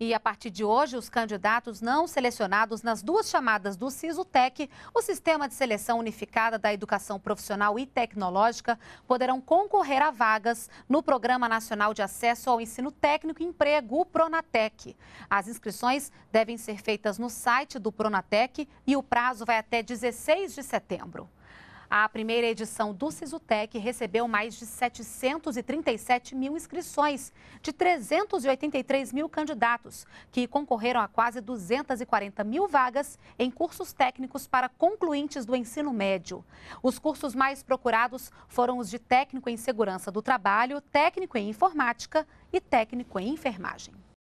E a partir de hoje, os candidatos não selecionados nas duas chamadas do SISUTEC, o Sistema de Seleção Unificada da Educação Profissional e Tecnológica, poderão concorrer a vagas no Programa Nacional de Acesso ao Ensino Técnico e Emprego, o Pronatec. As inscrições devem ser feitas no site do Pronatec e o prazo vai até 16 de setembro. A primeira edição do Sisutec recebeu mais de 737 mil inscrições de 383 mil candidatos, que concorreram a quase 240 mil vagas em cursos técnicos para concluintes do ensino médio. Os cursos mais procurados foram os de técnico em segurança do trabalho, técnico em informática e técnico em enfermagem.